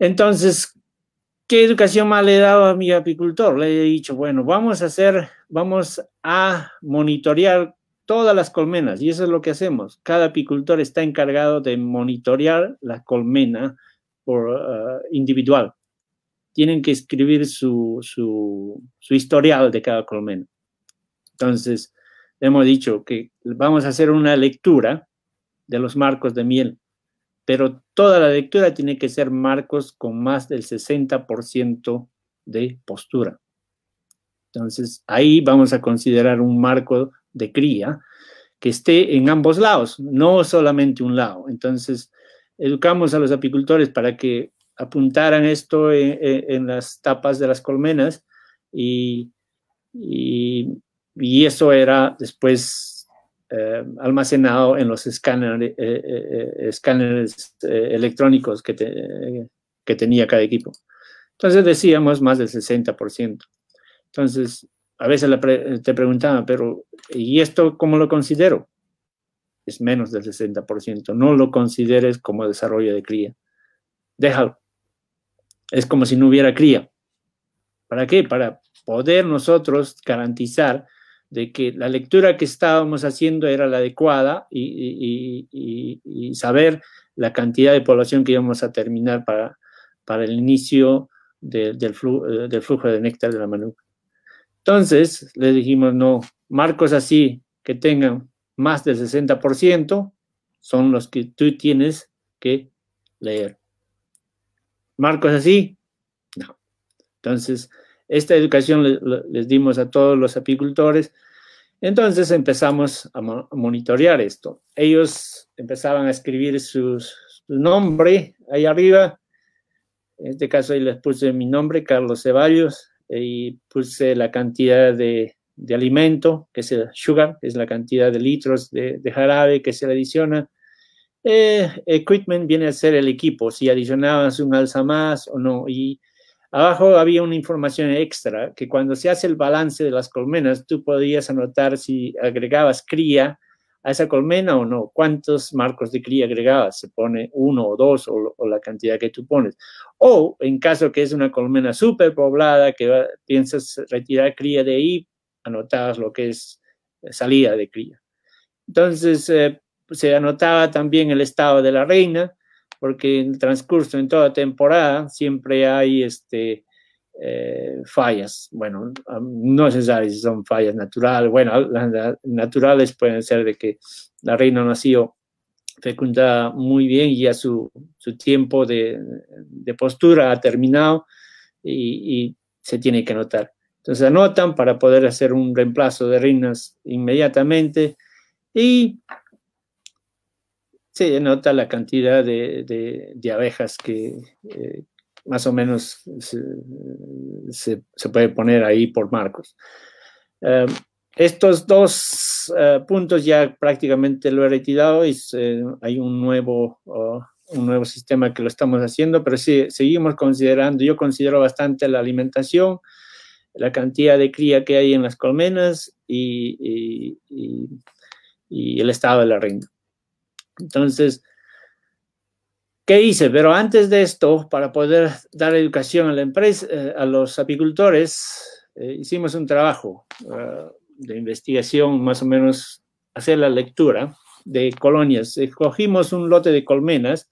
Entonces, ¿qué educación más le he dado a mi apicultor? Le he dicho, bueno, vamos a hacer, vamos a monitorear todas las colmenas y eso es lo que hacemos. Cada apicultor está encargado de monitorear la colmena por, ah, individual. Tienen que escribir su, su, su historial de cada colmena. Entonces, hemos dicho que vamos a hacer una lectura de los marcos de miel pero toda la lectura tiene que ser marcos con más del 60% de postura. Entonces, ahí vamos a considerar un marco de cría que esté en ambos lados, no solamente un lado. Entonces, educamos a los apicultores para que apuntaran esto e, e, en, las tapas de las colmenas y eso era después eh, almacenado en los eh, eh, escáneres electrónicos que, tenía cada equipo. Entonces decíamos más del 60%. Entonces, a veces te preguntaba, pero ¿y esto cómo lo considero? Es menos del 60%. No lo consideres como desarrollo de cría. Déjalo. Es como si no hubiera cría. ¿Para qué? Para poder nosotros garantizar de que la lectura que estábamos haciendo era la adecuada y, saber la cantidad de población que íbamos a terminar para, para el inicio del, flujo, eh, del, flujo de néctar de la manuca. Entonces, le dijimos, no, marcos así que tengan más del 60% son los que tú tienes que leer. Marcos así, no. Entonces, esta educación les dimos a todos los apicultores. Entonces empezamos a, monitorear esto. Ellos empezaban a escribir su nombre ahí arriba. En este caso ahí les puse mi nombre, Carlos Ceballos, y puse la cantidad de, de alimento, que es el sugar, es la cantidad de litros de, jarabe que se le adiciona. Eh, equipment viene a ser el equipo, si adicionabas un alza más o no. Y Abajo había una información extra que cuando se hace el balance de las colmenas, tú podías anotar si agregabas cría a esa colmena o no, cuántos marcos de cría agregabas, se pone uno o dos o, la cantidad que tú pones. O en caso que es una colmena super poblada, que piensas retirar cría de ahí, anotabas lo que es eh, salida de cría. Entonces, eh, se anotaba también el estado de la reina, porque en el transcurso, en toda temporada, siempre hay este, eh, fallas. Bueno, no se sabe si son fallas naturales. Bueno, las naturales pueden ser de que la reina no ha sido fecundada muy bien y ya su, su tiempo de, postura ha terminado y, y se tiene que anotar. Entonces anotan para poder hacer un reemplazo de reinas inmediatamente y se nota la cantidad de, abejas que eh, más o menos se, puede poner ahí por marcos. Eh, estos dos eh, puntos ya prácticamente lo he retirado y hay un nuevo, oh, un nuevo sistema que lo estamos haciendo, pero sí, seguimos considerando, yo considero bastante la alimentación, la cantidad de cría que hay en las colmenas y, el estado de la reina. Entonces, ¿qué hice? Pero antes de esto, para poder dar educación a la empresa, eh, a los apicultores, eh, hicimos un trabajo eh, de investigación, más o menos hacer la lectura de colonias. Escogimos un lote de colmenas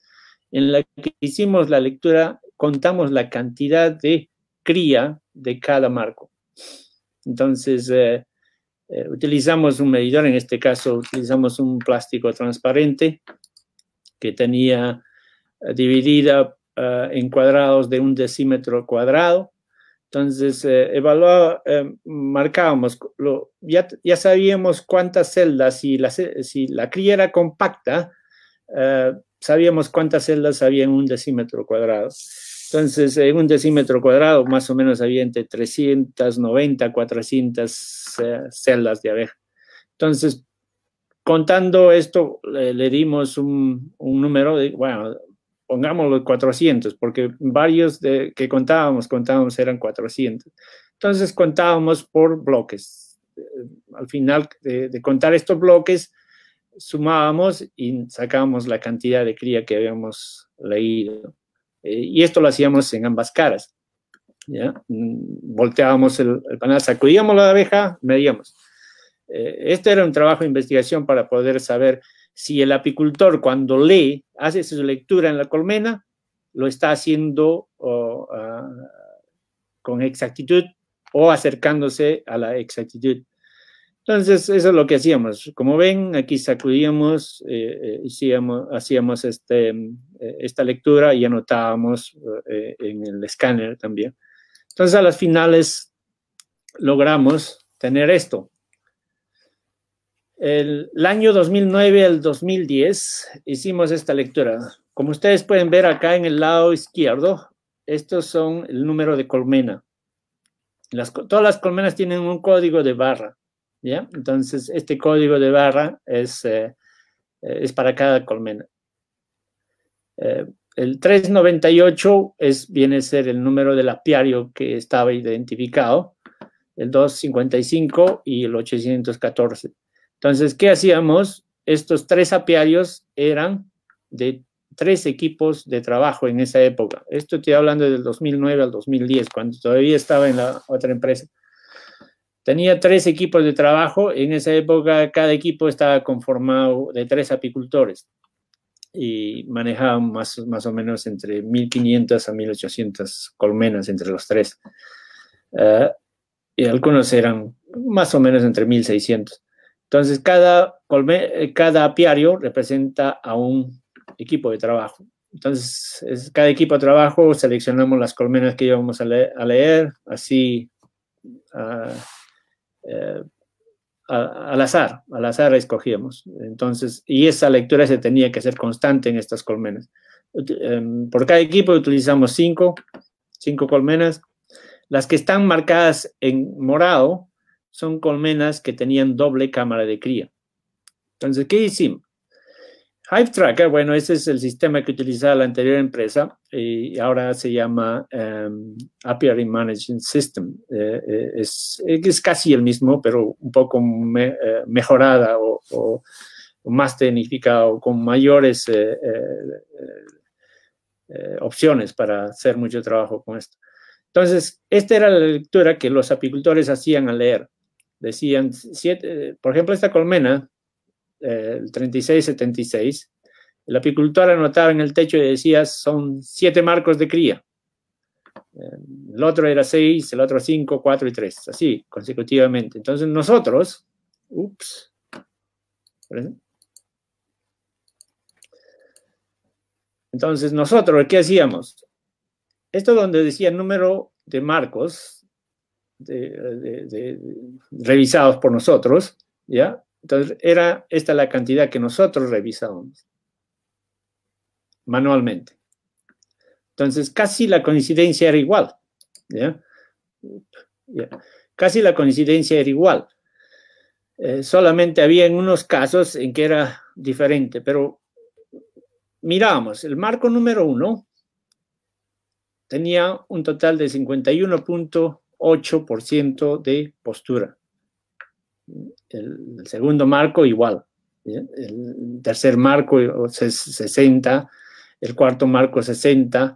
en la que hicimos la lectura, contamos la cantidad de cría de cada marco. Entonces, eh, utilizamos un medidor, en este caso utilizamos un plástico transparente que tenía eh, dividida eh, en cuadrados de un decímetro cuadrado. Entonces, evaluaba, marcábamos, ya, ya, sabíamos cuántas celdas, si la, si la cría era compacta, sabíamos cuántas celdas había en un decímetro cuadrado entonces, en eh, un decímetro cuadrado, más o menos había entre 390, 400 eh, celdas de abeja. Entonces, contando esto, le dimos un, un, número de, bueno, pongámoslo 400, porque varios de, que contábamos, contábamos eran 400. Entonces, contábamos por bloques. Eh, al final de contar estos bloques, sumábamos y sacábamos la cantidad de cría que habíamos leído. Eh, y esto lo hacíamos en ambas caras. Mm, volteábamos el, panal, sacudíamos la abeja, medíamos. Eh, este era un trabajo de investigación para poder saber si el apicultor cuando lee, hace su lectura en la colmena, lo está haciendo ah, con exactitud o acercándose a la exactitud. Entonces, eso es lo que hacíamos. Como ven, aquí sacudíamos, eh, eh, hacíamos, este, eh, esta lectura y anotábamos en el escáner también. Entonces, a las finales logramos tener esto. El, año 2009 al 2010 hicimos esta lectura. Como ustedes pueden ver acá en el lado izquierdo, estos son el número de colmena. Las, todas las colmenas tienen un código de barra. Entonces, este código de barra es, eh, eh, es para cada colmena. Eh, el 398 es, viene a ser el número del apiario que estaba identificado, el 255 y el 814. Entonces, ¿qué hacíamos? Estos tres apiarios eran de tres equipos de trabajo en esa época. Esto estoy hablando del 2009 al 2010, cuando todavía estaba en la otra empresa. Tenía tres equipos de trabajo. En esa época cada equipo estaba conformado de tres apicultores y manejaban más, más o menos entre 1.500 a 1.800 colmenas entre los tres. Ah, y algunos eran más o menos entre 1.600. Entonces, cada, cada apiario representa a un equipo de trabajo. Entonces, cada equipo de trabajo seleccionamos las colmenas que íbamos a, leer, así... Ah, eh, al azar, al azar escogíamos. Entonces, y esa lectura se tenía que hacer constante en estas colmenas. Em, por cada equipo utilizamos cinco, cinco colmenas. Las que están marcadas en morado son colmenas que tenían doble cámara de cría. Entonces, ¿qué hicimos? Hive Tracker, bueno, ese es el sistema que utilizaba la anterior empresa y ahora se llama em, Apiary Management System. Eh, eh, es, casi el mismo, pero un poco eh, mejorada o, más más tecnificado, con mayores opciones para hacer mucho trabajo con esto. Entonces, esta era la lectura que los apicultores hacían al leer. Decían, por ejemplo, esta colmena eh, el 3676. el apicultor anotaba en el techo y decía, son siete marcos de cría. Eh, el otro era seis, el otro cinco, cuatro y tres, así consecutivamente. Entonces nosotros, ups, entonces nosotros, ¿qué hacíamos? Esto donde decía número de marcos revisados por nosotros, ¿ya? Entonces, era esta la cantidad que nosotros revisábamos manualmente. Entonces, casi la coincidencia era igual. Casi la coincidencia era igual. Eh, solamente había en unos casos en que era diferente, pero mirábamos, el marco número uno tenía un total de 51.8% de postura. El, segundo marco igual. El tercer marco 60, eh, el cuarto marco 60.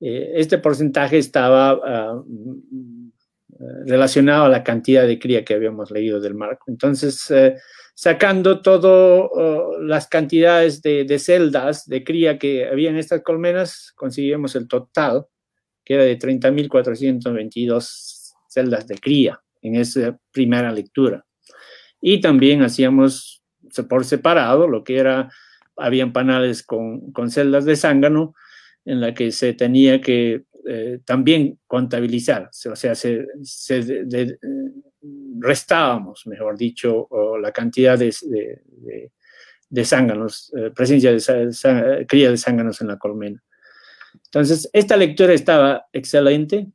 Eh, este porcentaje estaba ah, mm, relacionado a la cantidad de cría que habíamos leído del marco. Entonces, eh, sacando todas las cantidades de, celdas de cría que había en estas colmenas, conseguimos el total, que era de 30.422 celdas de cría en esa primera lectura. Y también hacíamos por separado lo que era, habían panales con, con celdas de zángano en la que se tenía que eh, también contabilizar, o sea, se, eh, restábamos, mejor dicho, la cantidad de, de zánganos, eh, presencia de cría de zánganos en la colmena. Entonces, esta lectura estaba excelente,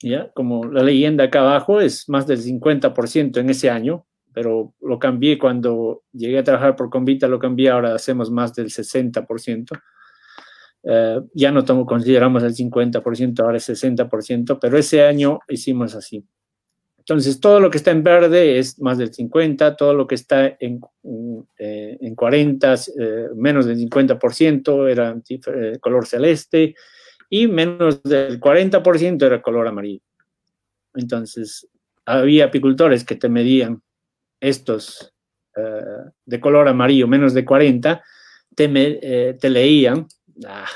¿ya? Como la leyenda acá abajo es más del 50% en ese año, pero lo cambié cuando llegué a trabajar por Convita, lo cambié, ahora hacemos más del 60%. Eh, ya no consideramos el 50%, ahora es 60%, pero ese año hicimos así. Entonces, todo lo que está en verde es más del 50, todo lo que está en, en 40, eh, eh, menos del 50% era color celeste y menos del 40% era color amarillo. Entonces, había apicultores que te medían estos eh, de color amarillo, menos de 40, eh, te, leían. Ah.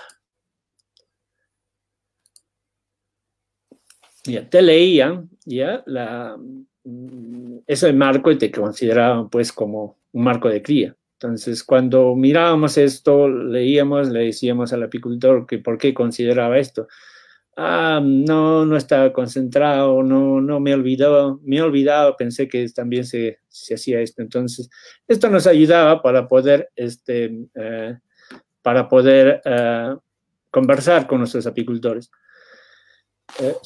ya, te leían ya la, mm, ese marco y te consideraban pues como un marco de cría. Entonces, cuando mirábamos esto, leíamos, le decíamos al apicultor que por qué consideraba esto ah, no, no estaba concentrado, no, no me olvidó, me he olvidado, pensé que también se, hacía esto. Entonces, esto nos ayudaba para poder, este, eh, para poder eh, conversar con nuestros apicultores. Eh,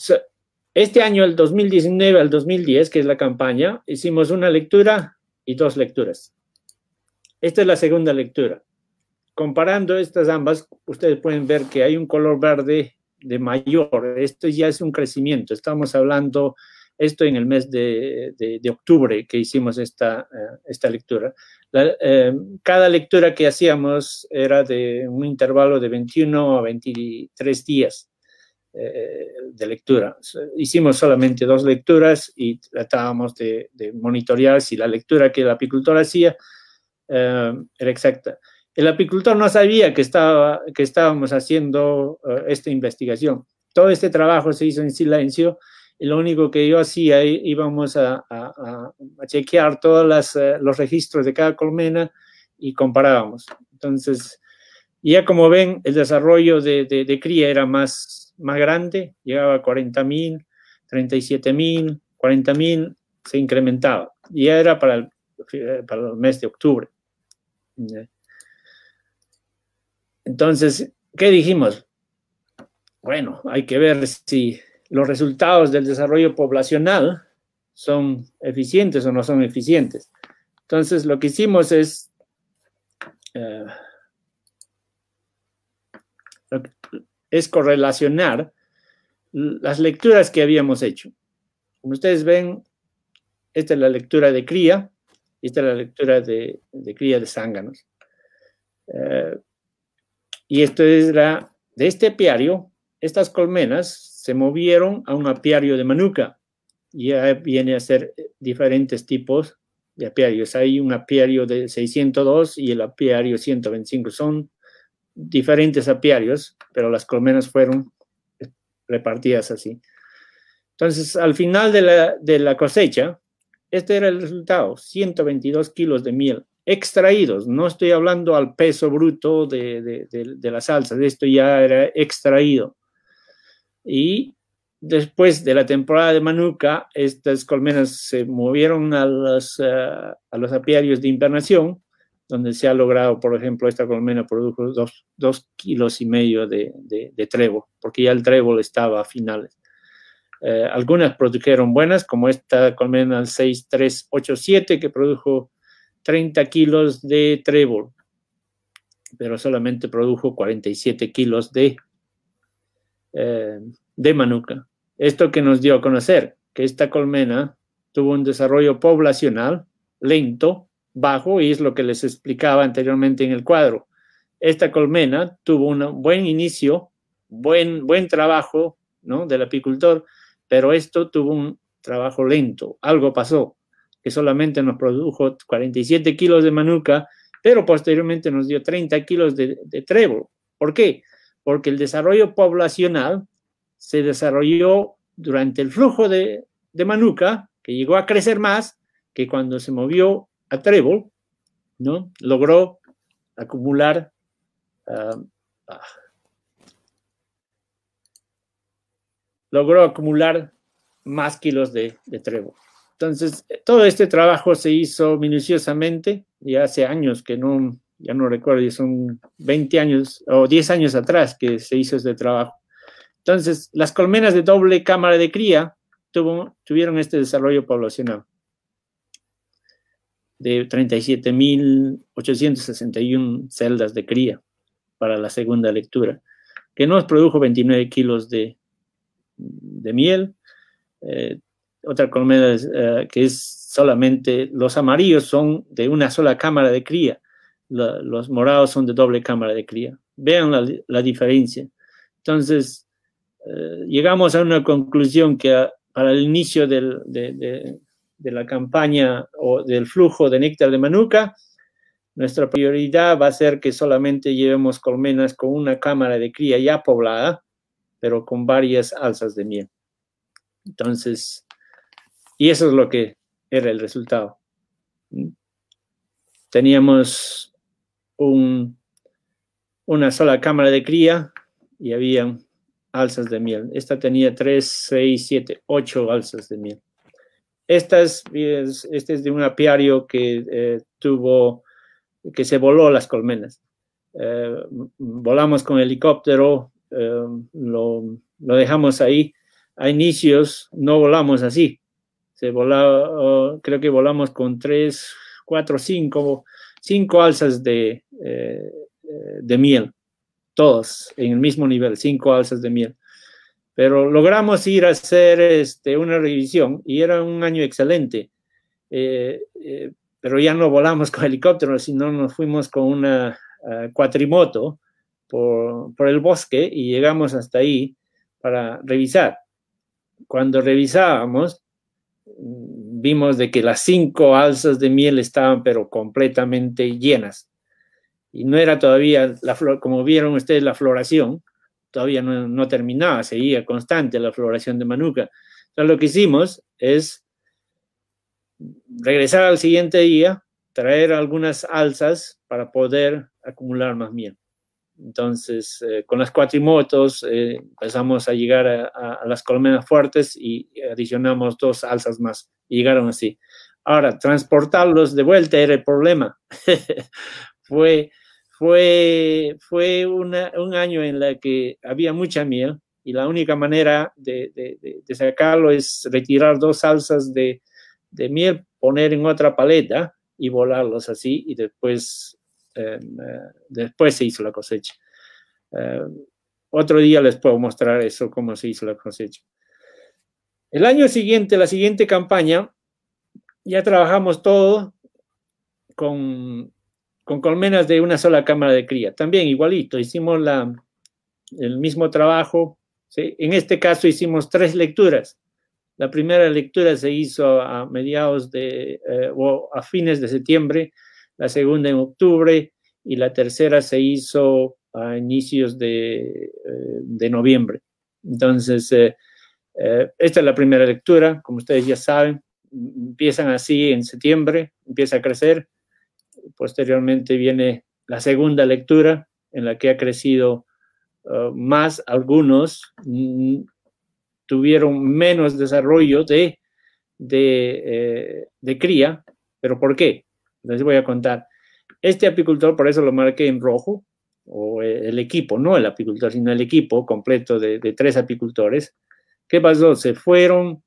este año, el 2019 al 2010, que es la campaña, hicimos una lectura y dos lecturas. Esta es la segunda lectura. Comparando estas ambas, ustedes pueden ver que hay un color verde de mayor. Esto ya es un crecimiento. Estamos hablando esto en el mes de, octubre que hicimos esta, eh, lectura. Eh, cada lectura que hacíamos era de un intervalo de 21 a 23 días eh, de lectura. Hicimos solamente dos lecturas y tratábamos de, monitorear si la lectura que el apicultor hacía era exacta. El apicultor no sabía que, estaba, que estábamos haciendo eh, esta investigación. Todo este trabajo se hizo en silencio lo único que yo hacía, íbamos a, chequear todos eh, los registros de cada colmena y comparábamos. Entonces, ya como ven, el desarrollo de, cría era más, más grande, llegaba a 40.000, 37.000, 40.000, se incrementaba. Ya era eh, para el mes de octubre. Entonces, ¿qué dijimos? Bueno, hay que ver si los resultados del desarrollo poblacional son eficientes o no son eficientes. Entonces, lo que hicimos es... Eh, correlacionar las lecturas que habíamos hecho. Como ustedes ven, esta es la lectura de cría, esta es la lectura de, cría de zánganos. Eh, y esto es de este apiario, estas colmenas se movieron a un apiario de Manuka. Ya viene a ser diferentes tipos de apiarios. Hay un apiario de 602 y el apiario 125. Son diferentes apiarios, pero las colmenas fueron repartidas así. Entonces, al final de la, de la cosecha, este era el resultado, 122 kilos de miel extraídos. No estoy hablando al peso bruto de, de, de, de la salsa, esto ya era extraído. Y después de la temporada de Manuka, estas colmenas se movieron a los, eh, a los apiarios de invernación, donde se ha logrado, por ejemplo, esta colmena produjo dos, kilos y medio de, de trébol, porque ya el trébol estaba a finales. Eh, algunas produjeron buenas, como esta colmena 6387 que produjo 30 kilos de trébol, pero solamente produjo 47 kilos de, eh, de manuca. Esto que nos dio a conocer que esta colmena tuvo un desarrollo poblacional lento, bajo, y es lo que les explicaba anteriormente en el cuadro. Esta colmena tuvo un buen inicio, buen, buen trabajo ¿no? del apicultor, pero esto tuvo un trabajo lento, algo pasó que solamente nos produjo 47 kilos de manuca, pero posteriormente nos dio 30 kilos de, trébol. ¿Por qué? Porque el desarrollo poblacional se desarrolló durante el flujo de, manuca, que llegó a crecer más que cuando se movió a trébol, ¿no? Logró acumular ah, ah, logró acumular más kilos de, de trébol. Entonces, eh, todo este trabajo se hizo minuciosamente, y hace años que no, ya no recuerdo, son 20 años o 10 años atrás que se hizo este trabajo. Entonces, las colmenas de doble cámara de cría tuvieron este desarrollo poblacional de 37.861 celdas de cría para la segunda lectura, que nos produjo 29 kilos de, miel, eh, otra colmena eh, que es solamente, los amarillos son de una sola cámara de cría, los morados son de doble cámara de cría. Vean la, la diferencia. Entonces, eh, llegamos a una conclusión que ah, para el inicio de, de, de, la campaña o del flujo de néctar de manuca, nuestra prioridad va a ser que solamente llevemos colmenas con una cámara de cría ya poblada, pero con varias alzas de miel. Entonces, y eso es lo que era el resultado. Teníamos una sola cámara de cría y había alzas de miel. Esta tenía 3, 6, 7, 8 alzas de miel. Esta es, este es de un apiario que eh, tuvo, que se voló las colmenas. Eh, volamos con helicóptero, eh, lo, dejamos ahí. A inicios no volamos así, volaba, oh, creo que volamos con tres, cuatro, cinco, cinco alzas de, eh, de miel, todos en el mismo nivel, cinco alzas de miel. Pero logramos ir a hacer este, una revisión y era un año excelente. Eh, eh, pero ya no volamos con helicóptero, sino nos fuimos con una ah, cuatrimoto por, por el bosque y llegamos hasta ahí para revisar. Cuando revisábamos, vimos de que las cinco alzas de miel estaban pero completamente llenas. Y no era todavía, la flor, como vieron ustedes, la floración, todavía no, terminaba, seguía constante la floración de Manuka. Entonces lo que hicimos es regresar al siguiente día, traer algunas alzas para poder acumular más miel. Entonces, eh, con las cuatrimotos eh, empezamos a llegar a, las colmenas fuertes y adicionamos dos alzas más. Y llegaron así. Ahora, transportarlos de vuelta era el problema. fue fue, fue un año en el que había mucha miel y la única manera de, sacarlo es retirar dos alzas de, de miel, poner en otra paleta y volarlos así y después eh, después se hizo la cosecha. Eh, otro día les puedo mostrar eso, cómo se hizo la cosecha. El año siguiente, la siguiente campaña, ya trabajamos todo con, con colmenas de una sola cámara de cría. También igualito, hicimos la, el mismo trabajo. En este caso hicimos tres lecturas. La primera lectura se hizo a mediados de, eh, o a fines de septiembre, la segunda en octubre y la tercera se hizo a inicios de, eh, noviembre. Entonces, eh, eh, esta es la primera lectura, como ustedes ya saben, empiezan así en septiembre, empieza a crecer, posteriormente viene la segunda lectura en la que ha crecido más, algunos mm, tuvieron menos desarrollo de, de, de cría, pero ¿por qué? Les voy a contar. Este apicultor, por eso lo marqué en rojo, o eh, el equipo, no el apicultor, sino el equipo completo de, tres apicultores. ¿Qué pasó? Se fueron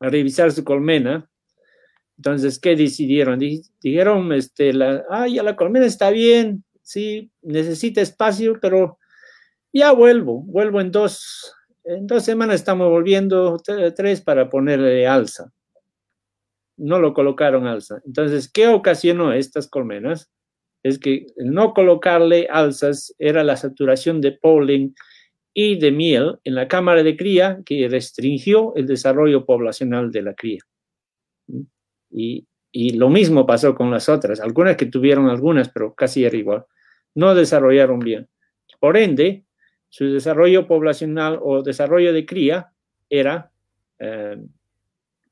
a revisar su colmena. Entonces, ¿qué decidieron? Dijeron, este, la, ah, ya la colmena está bien, sí, necesita espacio, pero ya vuelvo, vuelvo en dos, en dos semanas estamos volviendo, tres para ponerle alza no lo colocaron alza. Entonces, ¿qué ocasionó estas colmenas? Es que no colocarle alzas era la saturación de polen y de miel en la cámara de cría que restringió el desarrollo poblacional de la cría. ¿Mm? Y, lo mismo pasó con las otras, algunas que tuvieron algunas, pero casi era igual, no desarrollaron bien. Por ende, su desarrollo poblacional o desarrollo de cría era eh,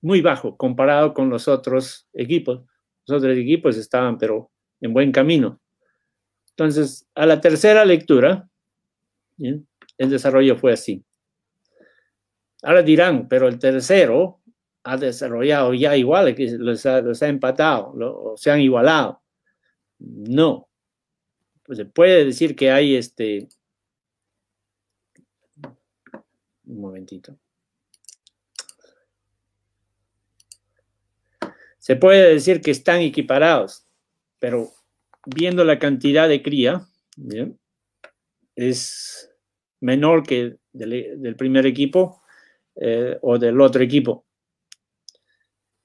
muy bajo comparado con los otros equipos. Los otros equipos estaban, pero en buen camino. Entonces, a la tercera lectura, el desarrollo fue así. Ahora dirán, pero el tercero ha desarrollado ya igual, los ha, empatado, se han igualado. No. Pues, se puede decir que hay este... Un momentito. Se puede decir que están equiparados, pero viendo la cantidad de cría, es menor que del, primer equipo eh, o del otro equipo.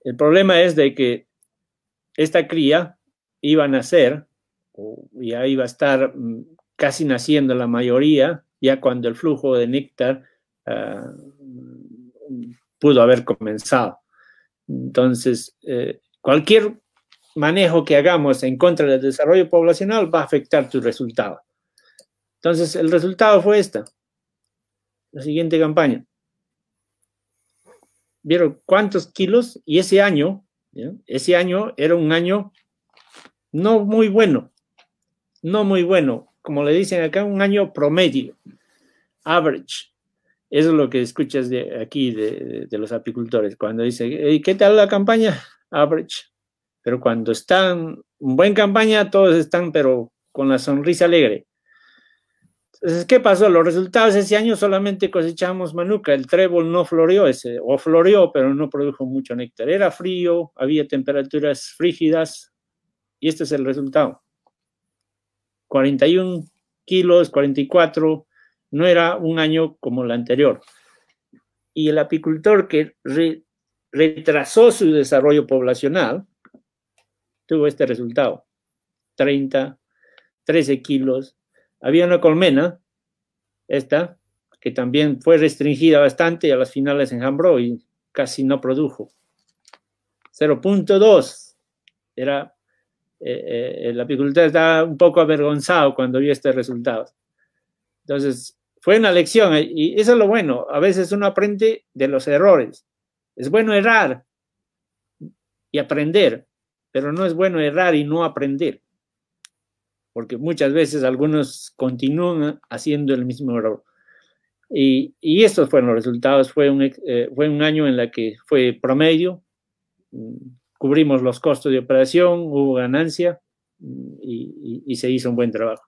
El problema es de que esta cría iba a nacer, o ya iba a estar mm, casi naciendo la mayoría, ya cuando el flujo de néctar ah, mm, pudo haber comenzado. Entonces, eh, cualquier manejo que hagamos en contra del desarrollo poblacional va a afectar tu resultado. Entonces, el resultado fue esta, la siguiente campaña. Vieron cuántos kilos y ese año, ese año era un año no muy bueno, no muy bueno, como le dicen acá, un año promedio, average. Eso es lo que escuchas de aquí de, los apicultores. Cuando dicen, ¿qué tal la campaña? Average. Pero cuando están en buena campaña, todos están, pero con la sonrisa alegre. Entonces, ¿qué pasó? Los resultados ese año solamente cosechamos manuca, el trébol no floreó, ese, o floreó, pero no produjo mucho néctar. Era frío, había temperaturas frígidas, y este es el resultado. 41 kilos, 44 no era un año como el anterior. Y el apicultor que retrasó su desarrollo poblacional tuvo este resultado. 30, 13 kilos. Había una colmena, esta, que también fue restringida bastante y a las finales enjambró y casi no produjo. 0.2 era eh, eh, el apicultor estaba un poco avergonzado cuando vio este resultado. Entonces, fue una lección eh, y eso es lo bueno. A veces uno aprende de los errores. Es bueno errar y aprender, pero no es bueno errar y no aprender, porque muchas veces algunos continúan eh, haciendo el mismo error. Y, estos fueron los resultados. Fue un, eh, fue año en el que fue promedio, mm, cubrimos los costos de operación, hubo ganancia mm, y se hizo un buen trabajo.